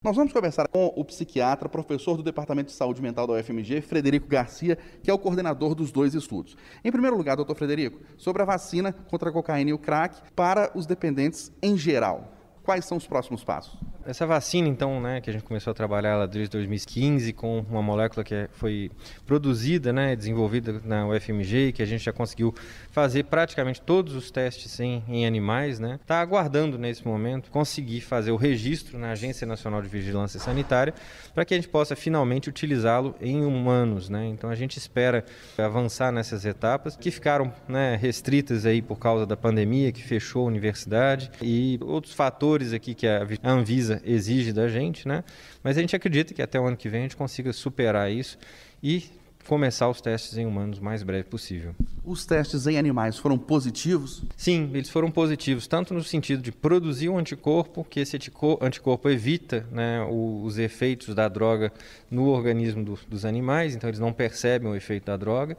Nós vamos conversar com o psiquiatra, professor do Departamento de Saúde Mental da UFMG, Frederico Garcia, que é o coordenador dos dois estudos. Em primeiro lugar, doutor Frederico, sobre a vacina contra a cocaína e o crack para os dependentes em geral. Quais são os próximos passos? essa vacina, então, né, que a gente começou a trabalhar ela desde 2015 com uma molécula que é, foi produzida, né, desenvolvida na UFMG, que a gente já conseguiu fazer praticamente todos os testes em, em animais, né, está aguardando nesse momento conseguir fazer o registro na Agência Nacional de Vigilância Sanitária para que a gente possa finalmente utilizá-lo em humanos, né. Então a gente espera avançar nessas etapas que ficaram, né, restritas aí por causa da pandemia que fechou a universidade e outros fatores aqui que a Anvisa exige da gente, né? Mas a gente acredita que até o ano que vem a gente consiga superar isso e começar os testes em humanos o mais breve possível. Os testes em animais foram positivos? Sim, eles foram positivos, tanto no sentido de produzir um anticorpo, que esse anticorpo evita né, os efeitos da droga no organismo dos animais, então eles não percebem o efeito da droga.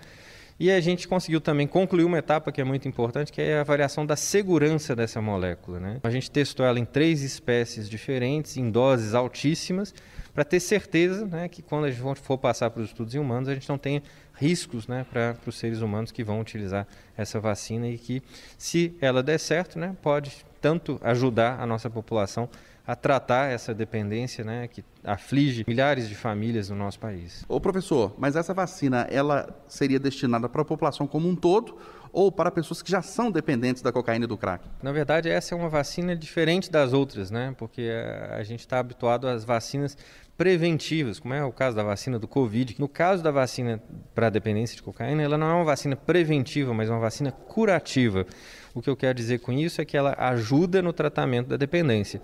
E a gente conseguiu também concluir uma etapa que é muito importante, que é a avaliação da segurança dessa molécula. Né? A gente testou ela em três espécies diferentes, em doses altíssimas, para ter certeza né, que quando a gente for passar para os estudos em humanos, a gente não tenha riscos né, para os seres humanos que vão utilizar essa vacina e que, se ela der certo, né, pode tanto ajudar a nossa população a tratar essa dependência né, que aflige milhares de famílias no nosso país. Ô professor, mas essa vacina ela seria destinada para a população como um todo ou para pessoas que já são dependentes da cocaína e do crack? Na verdade, essa é uma vacina diferente das outras, né? Porque eh, a gente está habituado às vacinas preventivas, como é o caso da vacina do Covid. No caso da vacina para dependência de cocaína, ela não é uma vacina preventiva, mas uma vacina curativa. O que eu quero dizer com isso é que ela ajuda no tratamento da dependência.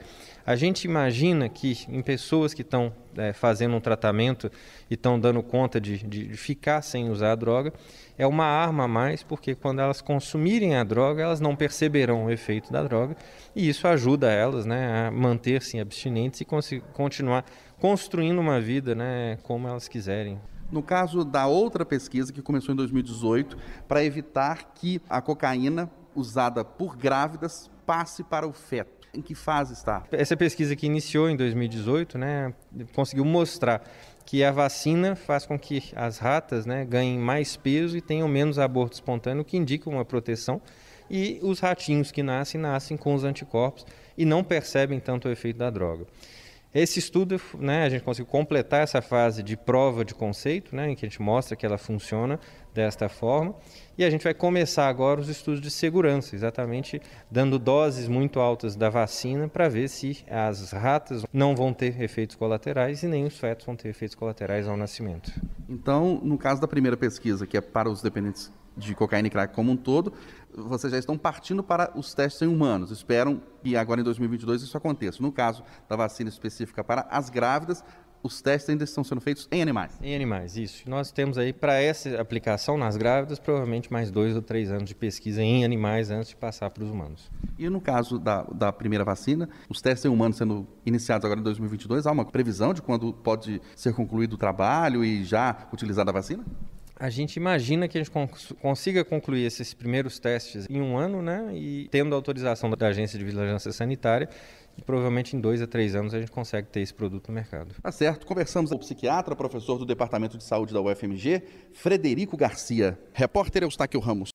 A a gente imagina que em pessoas que estão é, fazendo um tratamento e estão dando conta de, de ficar sem usar a droga, é uma arma a mais, porque quando elas consumirem a droga, elas não perceberão o efeito da droga, e isso ajuda elas né, a manter-se abstinentes e continuar construindo uma vida né, como elas quiserem. No caso da outra pesquisa que começou em 2018, para evitar que a cocaína usada por grávidas passe para o feto em que fase está? Essa pesquisa que iniciou em 2018, né, conseguiu mostrar que a vacina faz com que as ratas né, ganhem mais peso e tenham menos aborto espontâneo, o que indica uma proteção. E os ratinhos que nascem, nascem com os anticorpos e não percebem tanto o efeito da droga. Esse estudo, né, a gente conseguiu completar essa fase de prova de conceito, né, em que a gente mostra que ela funciona desta forma. E a gente vai começar agora os estudos de segurança, exatamente dando doses muito altas da vacina para ver se as ratas não vão ter efeitos colaterais e nem os fetos vão ter efeitos colaterais ao nascimento. Então, no caso da primeira pesquisa, que é para os dependentes de cocaína e crack como um todo, vocês já estão partindo para os testes em humanos. Esperam que agora em 2022 isso aconteça. No caso da vacina específica para as grávidas, os testes ainda estão sendo feitos em animais. Em animais, isso. Nós temos aí, para essa aplicação nas grávidas, provavelmente mais dois ou três anos de pesquisa em animais antes de passar para os humanos. E no caso da, da primeira vacina, os testes em humanos sendo iniciados agora em 2022, há uma previsão de quando pode ser concluído o trabalho e já utilizada a vacina? A gente imagina que a gente consiga concluir esses primeiros testes em um ano, né? E tendo autorização da Agência de Vigilância Sanitária, e provavelmente em dois a três anos a gente consegue ter esse produto no mercado. Tá certo. Conversamos com o psiquiatra, professor do Departamento de Saúde da UFMG, Frederico Garcia. Repórter Eustáquio Ramos.